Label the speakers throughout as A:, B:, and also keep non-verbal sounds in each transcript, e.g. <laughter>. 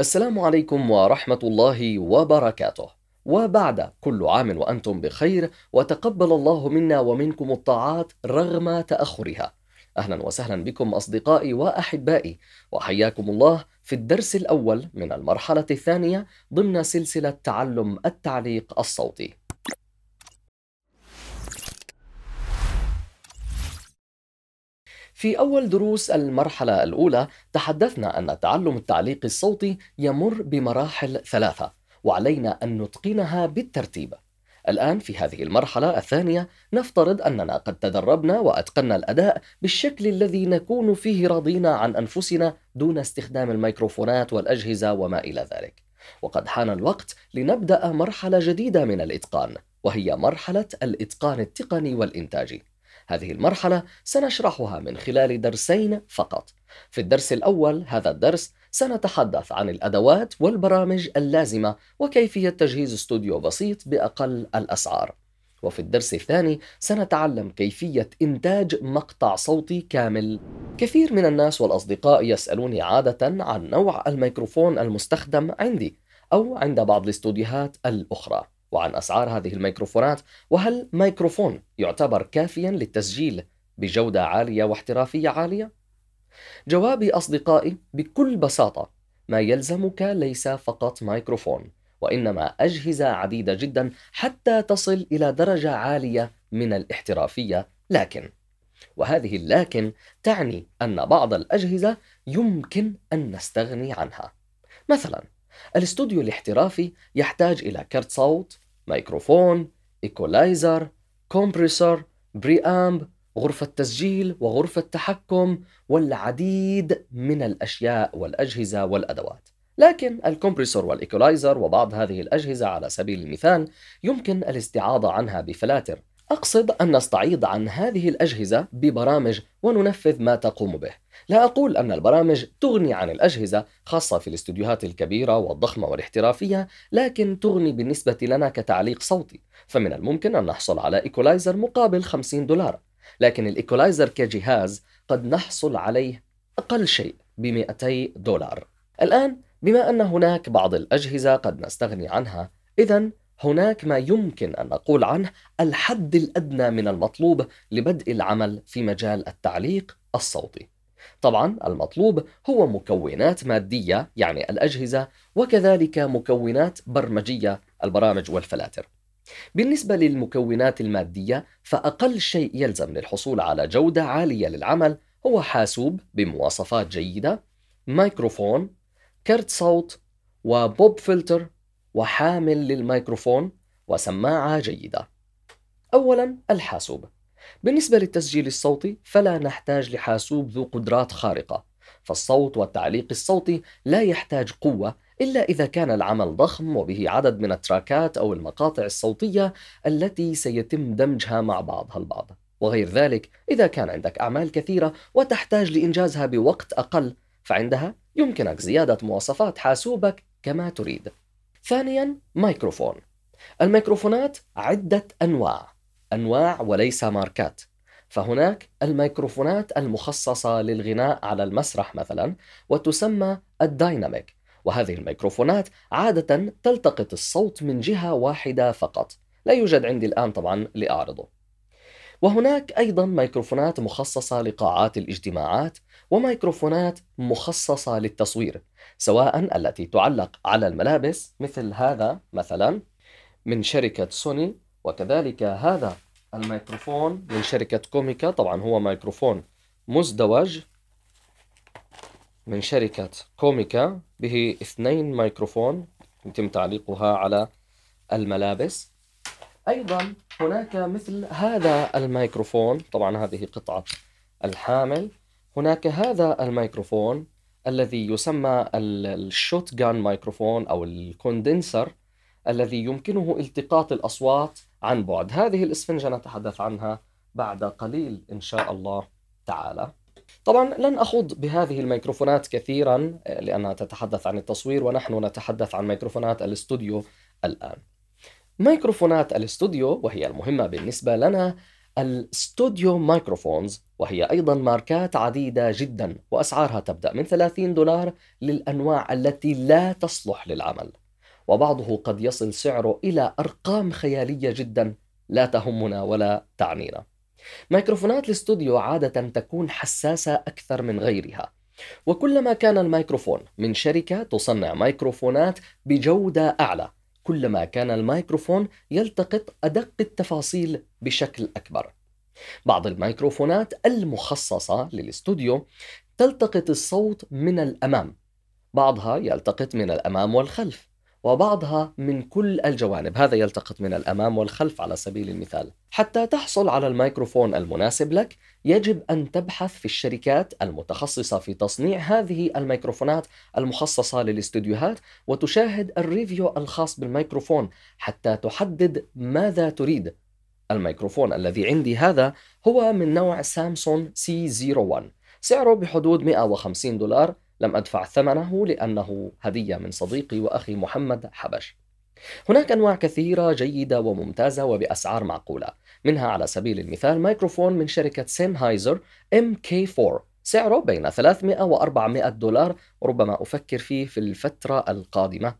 A: السلام عليكم ورحمة الله وبركاته وبعد كل عام وأنتم بخير وتقبل الله منا ومنكم الطاعات رغم تأخرها أهلا وسهلا بكم أصدقائي وأحبائي وحياكم الله في الدرس الأول من المرحلة الثانية ضمن سلسلة تعلم التعليق الصوتي في أول دروس المرحلة الأولى تحدثنا أن تعلم التعليق الصوتي يمر بمراحل ثلاثة وعلينا أن نتقنها بالترتيب. الآن في هذه المرحلة الثانية نفترض أننا قد تدربنا وأتقنا الأداء بالشكل الذي نكون فيه راضين عن أنفسنا دون استخدام الميكروفونات والأجهزة وما إلى ذلك. وقد حان الوقت لنبدأ مرحلة جديدة من الإتقان وهي مرحلة الإتقان التقني والإنتاجي هذه المرحلة سنشرحها من خلال درسين فقط. في الدرس الأول هذا الدرس سنتحدث عن الأدوات والبرامج اللازمة وكيفية تجهيز استوديو بسيط بأقل الأسعار. وفي الدرس الثاني سنتعلم كيفية إنتاج مقطع صوتي كامل. كثير من الناس والأصدقاء يسألوني عادة عن نوع الميكروفون المستخدم عندي أو عند بعض الاستوديوهات الأخرى. وعن أسعار هذه الميكروفونات وهل ميكروفون يعتبر كافيا للتسجيل بجودة عالية واحترافية عالية؟ جوابي أصدقائي بكل بساطة ما يلزمك ليس فقط ميكروفون وإنما أجهزة عديدة جدا حتى تصل إلى درجة عالية من الاحترافية لكن وهذه لكن تعني أن بعض الأجهزة يمكن أن نستغني عنها مثلاً الاستوديو الاحترافي يحتاج إلى كرت صوت، ميكروفون، إيكولايزر، كومبريسور، بري أمب، غرفة تسجيل وغرفة تحكم والعديد من الأشياء والأجهزة والأدوات لكن الكمبريسور والإيكولايزر وبعض هذه الأجهزة على سبيل المثال يمكن الاستعاضة عنها بفلاتر أقصد أن نستعيض عن هذه الأجهزة ببرامج وننفذ ما تقوم به. لا أقول أن البرامج تغني عن الأجهزة خاصة في الاستوديوهات الكبيرة والضخمة والاحترافية، لكن تغني بالنسبة لنا كتعليق صوتي، فمن الممكن أن نحصل على إيكولايزر مقابل 50 دولار، لكن الإيكولايزر كجهاز قد نحصل عليه أقل شيء ب 200 دولار. الآن بما أن هناك بعض الأجهزة قد نستغني عنها، إذا هناك ما يمكن ان نقول عنه الحد الادنى من المطلوب لبدء العمل في مجال التعليق الصوتي. طبعا المطلوب هو مكونات ماديه يعني الاجهزه وكذلك مكونات برمجيه البرامج والفلاتر. بالنسبة للمكونات المادية فأقل شيء يلزم للحصول على جودة عالية للعمل هو حاسوب بمواصفات جيدة، مايكروفون، كرت صوت، وبوب فلتر وحامل للميكروفون وسماعة جيدة. أولاً الحاسوب. بالنسبة للتسجيل الصوتي فلا نحتاج لحاسوب ذو قدرات خارقة، فالصوت والتعليق الصوتي لا يحتاج قوة إلا إذا كان العمل ضخم وبه عدد من التراكات أو المقاطع الصوتية التي سيتم دمجها مع بعضها البعض. وغير ذلك إذا كان عندك أعمال كثيرة وتحتاج لإنجازها بوقت أقل فعندها يمكنك زيادة مواصفات حاسوبك كما تريد. ثانيا مايكروفون الميكروفونات عدة أنواع أنواع وليس ماركات فهناك الميكروفونات المخصصة للغناء على المسرح مثلا وتسمى الدايناميك وهذه الميكروفونات عادة تلتقط الصوت من جهة واحدة فقط لا يوجد عندي الآن طبعا لأعرضه وهناك أيضا ميكروفونات مخصصة لقاعات الاجتماعات وميكروفونات مخصصة للتصوير سواء التي تعلق على الملابس مثل هذا مثلا من شركة سوني وكذلك هذا الميكروفون من شركة كوميكا طبعا هو ميكروفون مزدوج من شركة كوميكا به اثنين ميكروفون يتم تعليقها على الملابس أيضا هناك مثل هذا الميكروفون طبعا هذه قطعة الحامل هناك هذا الميكروفون الذي يسمى الشوت جان مايكروفون أو الكوندنسر الذي يمكنه التقاط الأصوات عن بعد هذه الإسفنجة نتحدث عنها بعد قليل إن شاء الله تعالى طبعا لن أخوض بهذه الميكروفونات كثيرا آه، لأنها تتحدث عن التصوير ونحن نتحدث عن ميكروفونات الاستوديو الآن ميكروفونات الاستوديو وهي المهمة بالنسبة لنا الاستوديو مايكروفونز وهي أيضا ماركات عديدة جدا وأسعارها تبدأ من 30 دولار للأنواع التي لا تصلح للعمل وبعضه قد يصل سعره إلى أرقام خيالية جدا لا تهمنا ولا تعنينا ميكروفونات الاستوديو عادة تكون حساسة أكثر من غيرها وكلما كان الميكروفون من شركة تصنع ميكروفونات بجودة أعلى كلما كان الميكروفون يلتقط أدق التفاصيل بشكل أكبر. بعض الميكروفونات المخصصة للاستوديو تلتقط الصوت من الأمام، بعضها يلتقط من الأمام والخلف، وبعضها من كل الجوانب هذا يلتقط من الأمام والخلف على سبيل المثال حتى تحصل على الميكروفون المناسب لك يجب أن تبحث في الشركات المتخصصة في تصنيع هذه الميكروفونات المخصصة للاستوديوهات وتشاهد الريفيو الخاص بالميكروفون حتى تحدد ماذا تريد الميكروفون الذي عندي هذا هو من نوع سامسونج سي 01 سعره بحدود 150 دولار لم أدفع ثمنه لأنه هدية من صديقي وأخي محمد حبش هناك أنواع كثيرة جيدة وممتازة وبأسعار معقولة منها على سبيل المثال ميكروفون من شركة سينهايزر MK4 سعره بين 300 و 400 دولار ربما أفكر فيه في الفترة القادمة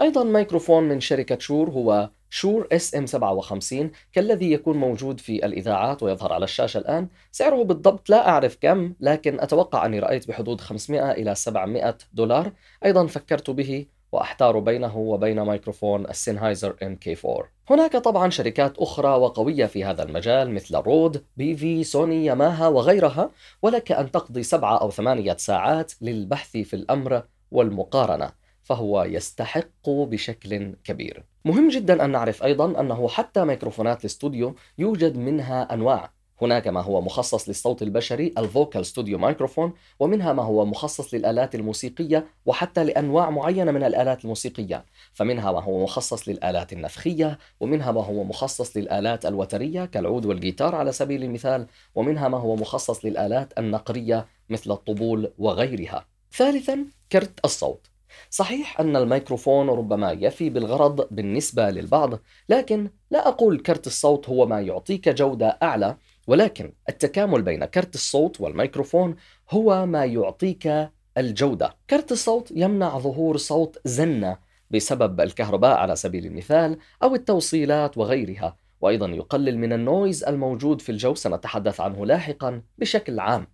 A: أيضا ميكروفون من شركة شور هو شور اس ام 57 كالذي يكون موجود في الاذاعات ويظهر على الشاشه الان، سعره بالضبط لا اعرف كم، لكن اتوقع اني رايت بحدود 500 الى 700 دولار، ايضا فكرت به واحتار بينه وبين ميكروفون السينهايزر ام كي 4 هناك طبعا شركات أخرى وقوية في هذا المجال مثل رود، بي في، سوني، ياماها وغيرها ولك أن تقضي سبعة أو ثمانية ساعات للبحث في الأمر والمقارنة فهو يستحق بشكل كبير. مهم جدا ان نعرف ايضا انه حتى ميكروفونات الاستوديو يوجد منها انواع، هناك ما هو مخصص للصوت البشري الفوكال ستوديو مايكروفون ومنها ما هو مخصص للآلات الموسيقية وحتى لأنواع معينة من الآلات الموسيقية فمنها ما هو مخصص للآلات النفخية ومنها ما هو مخصص للآلات الوترية كالعود والجيتار على سبيل المثال ومنها ما هو مخصص للآلات النقرية مثل الطبول وغيرها ثالثا كرت الصوت صحيح أن الميكروفون ربما يفي بالغرض بالنسبة للبعض، لكن لا أقول كرت الصوت هو ما يعطيك جودة أعلى، ولكن التكامل بين كرت الصوت والميكروفون هو ما يعطيك الجودة. كرت الصوت يمنع ظهور صوت زنة بسبب الكهرباء على سبيل المثال أو التوصيلات وغيرها، وأيضا يقلل من النويز الموجود في الجو سنتحدث عنه لاحقا بشكل عام.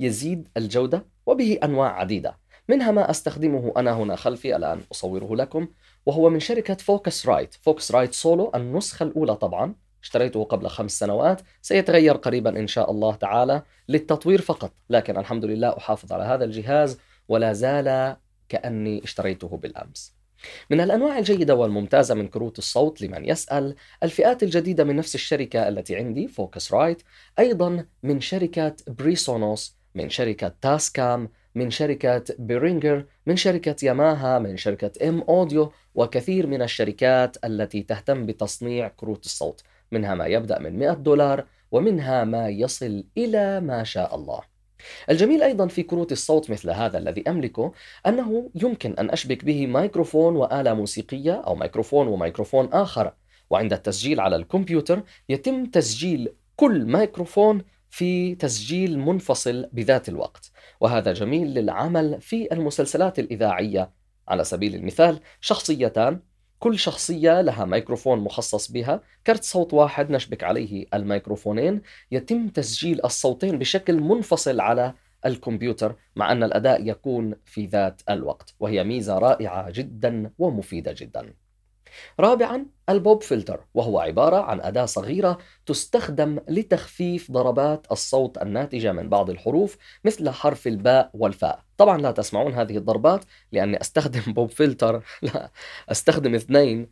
A: يزيد الجودة وبه أنواع عديدة منها ما استخدمه أنا هنا خلفي الآن أصوره لكم وهو من شركة فوكس رايت فوكس رايت سولو النسخة الأولى طبعا اشتريته قبل خمس سنوات سيتغير قريبا إن شاء الله تعالى للتطوير فقط لكن الحمد لله أحافظ على هذا الجهاز ولا زال كأني اشتريته بالأمس من الأنواع الجيدة والممتازة من كروت الصوت لمن يسأل الفئات الجديدة من نفس الشركة التي عندي فوكس رايت أيضا من شركة بريسونوس من شركة تاسكام من شركة بيرينجر من شركة ياماها من شركة ام اوديو وكثير من الشركات التي تهتم بتصنيع كروت الصوت منها ما يبدأ من 100 دولار ومنها ما يصل إلى ما شاء الله الجميل أيضا في كروت الصوت مثل هذا الذي أملكه أنه يمكن أن أشبك به مايكروفون وآلة موسيقية أو مايكروفون وميكروفون آخر وعند التسجيل على الكمبيوتر يتم تسجيل كل مايكروفون في تسجيل منفصل بذات الوقت وهذا جميل للعمل في المسلسلات الإذاعية على سبيل المثال شخصيتان كل شخصية لها ميكروفون مخصص بها كرت صوت واحد نشبك عليه الميكروفونين يتم تسجيل الصوتين بشكل منفصل على الكمبيوتر مع أن الأداء يكون في ذات الوقت وهي ميزة رائعة جدا ومفيدة جدا رابعا البوب فلتر وهو عبارة عن أداة صغيرة تستخدم لتخفيف ضربات الصوت الناتجة من بعض الحروف مثل حرف الباء والفاء طبعا لا تسمعون هذه الضربات لأني أستخدم <laughs> بوب فلتر لا أستخدم اثنين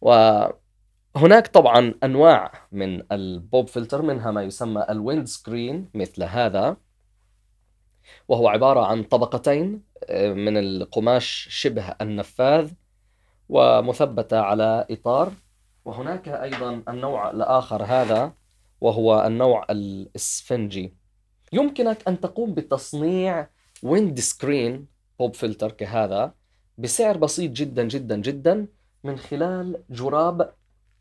A: وهناك طبعا أنواع من البوب فلتر منها ما يسمى الويند سكرين مثل هذا وهو عبارة عن طبقتين آه، من القماش شبه النفاذ ومثبتة على إطار وهناك أيضا النوع الآخر هذا وهو النوع الإسفنجي يمكنك أن تقوم بتصنيع ويند سكرين بوب فلتر كهذا بسعر بسيط جدا جدا جدا من خلال جراب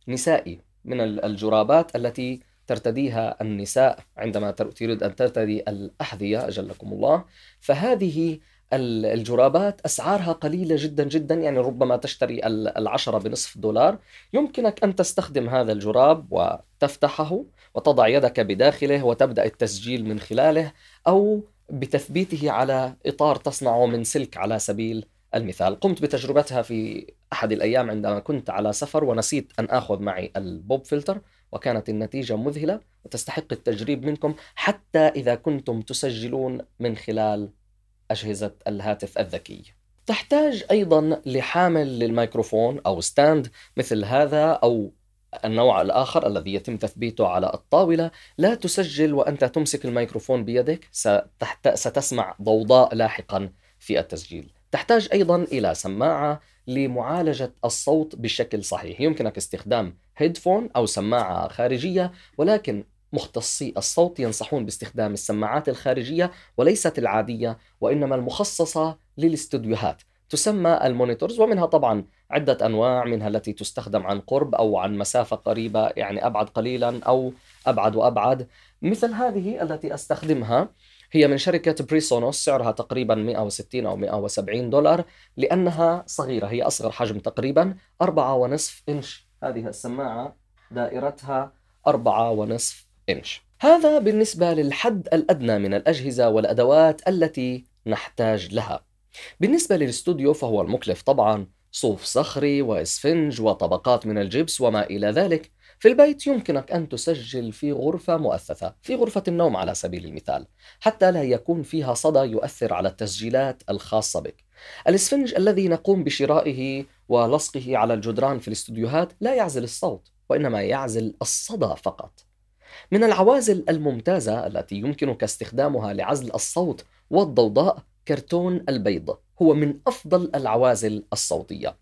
A: نسائي من الجرابات التي ترتديها النساء عندما تريد أن ترتدي الأحذية أجلكم الله فهذه الجرابات اسعارها قليله جدا جدا يعني ربما تشتري العشره بنصف دولار يمكنك ان تستخدم هذا الجراب وتفتحه وتضع يدك بداخله وتبدا التسجيل من خلاله او بتثبيته على اطار تصنعه من سلك على سبيل المثال قمت بتجربتها في احد الايام عندما كنت على سفر ونسيت ان اخذ معي البوب فلتر وكانت النتيجه مذهله وتستحق التجريب منكم حتى اذا كنتم تسجلون من خلال أجهزة الهاتف الذكي تحتاج أيضا لحامل للميكروفون أو ستاند مثل هذا أو النوع الآخر الذي يتم تثبيته على الطاولة لا تسجل وأنت تمسك الميكروفون بيدك ستحت... ستسمع ضوضاء لاحقا في التسجيل تحتاج أيضا إلى سماعة لمعالجة الصوت بشكل صحيح يمكنك استخدام هيدفون أو سماعة خارجية ولكن مختصي الصوت ينصحون باستخدام السماعات الخارجية وليست العادية وإنما المخصصة للاستوديوهات تسمى المونيتورز ومنها طبعا عدة أنواع منها التي تستخدم عن قرب أو عن مسافة قريبة يعني أبعد قليلا أو أبعد وأبعد مثل هذه التي أستخدمها هي من شركة بريسونوس سعرها تقريبا 160 أو 170 دولار لأنها صغيرة هي أصغر حجم تقريبا 4.5 إنش هذه السماعة دائرتها 4.5 إنش هذا بالنسبة للحد الأدنى من الأجهزة والأدوات التي نحتاج لها بالنسبة للاستوديو فهو المكلف طبعا صوف صخري وإسفنج وطبقات من الجبس وما إلى ذلك في البيت يمكنك أن تسجل في غرفة مؤثثة في غرفة النوم على سبيل المثال حتى لا يكون فيها صدى يؤثر على التسجيلات الخاصة بك الإسفنج الذي نقوم بشرائه ولصقه على الجدران في الاستوديوهات لا يعزل الصوت وإنما يعزل الصدى فقط من العوازل الممتازة التي يمكنك استخدامها لعزل الصوت والضوضاء كرتون البيض هو من أفضل العوازل الصوتية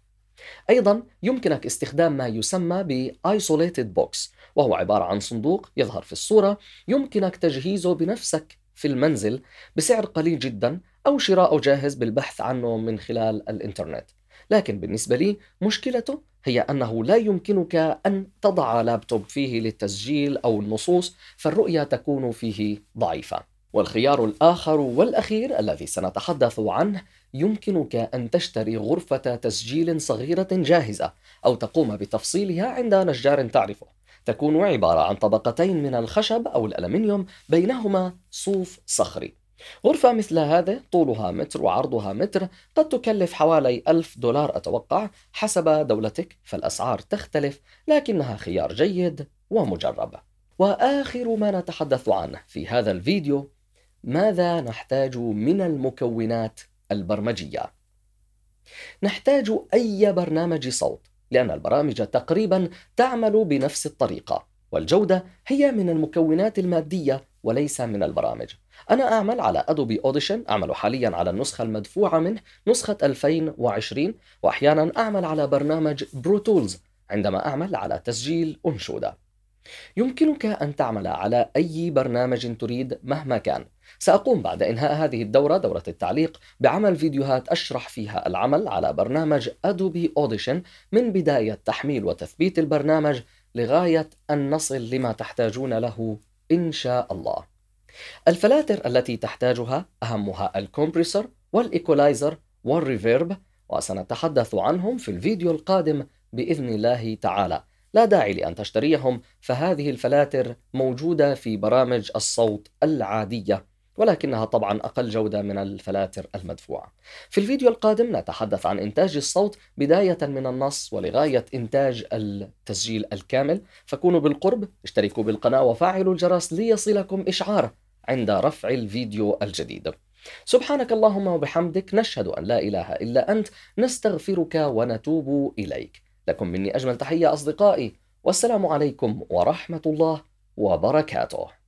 A: أيضا يمكنك استخدام ما يسمى بـ Isolated Box وهو عبارة عن صندوق يظهر في الصورة يمكنك تجهيزه بنفسك في المنزل بسعر قليل جدا أو شراءه جاهز بالبحث عنه من خلال الإنترنت لكن بالنسبة لي مشكلته هي أنه لا يمكنك أن تضع لابتوب فيه للتسجيل أو النصوص فالرؤية تكون فيه ضعيفة والخيار الآخر والأخير الذي سنتحدث عنه يمكنك أن تشتري غرفة تسجيل صغيرة جاهزة أو تقوم بتفصيلها عند نجار تعرفه تكون عبارة عن طبقتين من الخشب أو الألمنيوم بينهما صوف صخري غرفة مثل هذا طولها متر وعرضها متر قد تكلف حوالي ألف دولار أتوقع حسب دولتك فالأسعار تختلف لكنها خيار جيد ومجرب وآخر ما نتحدث عنه في هذا الفيديو ماذا نحتاج من المكونات البرمجية؟ نحتاج أي برنامج صوت لأن البرامج تقريبا تعمل بنفس الطريقة والجودة هي من المكونات المادية وليس من البرامج أنا أعمل على أدوبي أوديشن أعمل حاليا على النسخة المدفوعة منه نسخة 2020 وأحيانا أعمل على برنامج برو تولز عندما أعمل على تسجيل أنشودة يمكنك أن تعمل على أي برنامج تريد مهما كان سأقوم بعد إنهاء هذه الدورة دورة التعليق بعمل فيديوهات أشرح فيها العمل على برنامج أدوبي أوديشن من بداية تحميل وتثبيت البرنامج لغاية أن نصل لما تحتاجون له إن شاء الله الفلاتر التي تحتاجها أهمها الكمبريسر والإيكولايزر والريفيرب وسنتحدث عنهم في الفيديو القادم بإذن الله تعالى لا داعي لأن تشتريهم فهذه الفلاتر موجودة في برامج الصوت العادية ولكنها طبعا أقل جودة من الفلاتر المدفوعة. في الفيديو القادم نتحدث عن إنتاج الصوت بداية من النص ولغاية إنتاج التسجيل الكامل، فكونوا بالقرب، اشتركوا بالقناة وفعلوا الجرس ليصلكم إشعار عند رفع الفيديو الجديد. سبحانك اللهم وبحمدك نشهد أن لا إله إلا أنت نستغفرك ونتوب إليك. لكم مني أجمل تحية أصدقائي والسلام عليكم ورحمة الله وبركاته.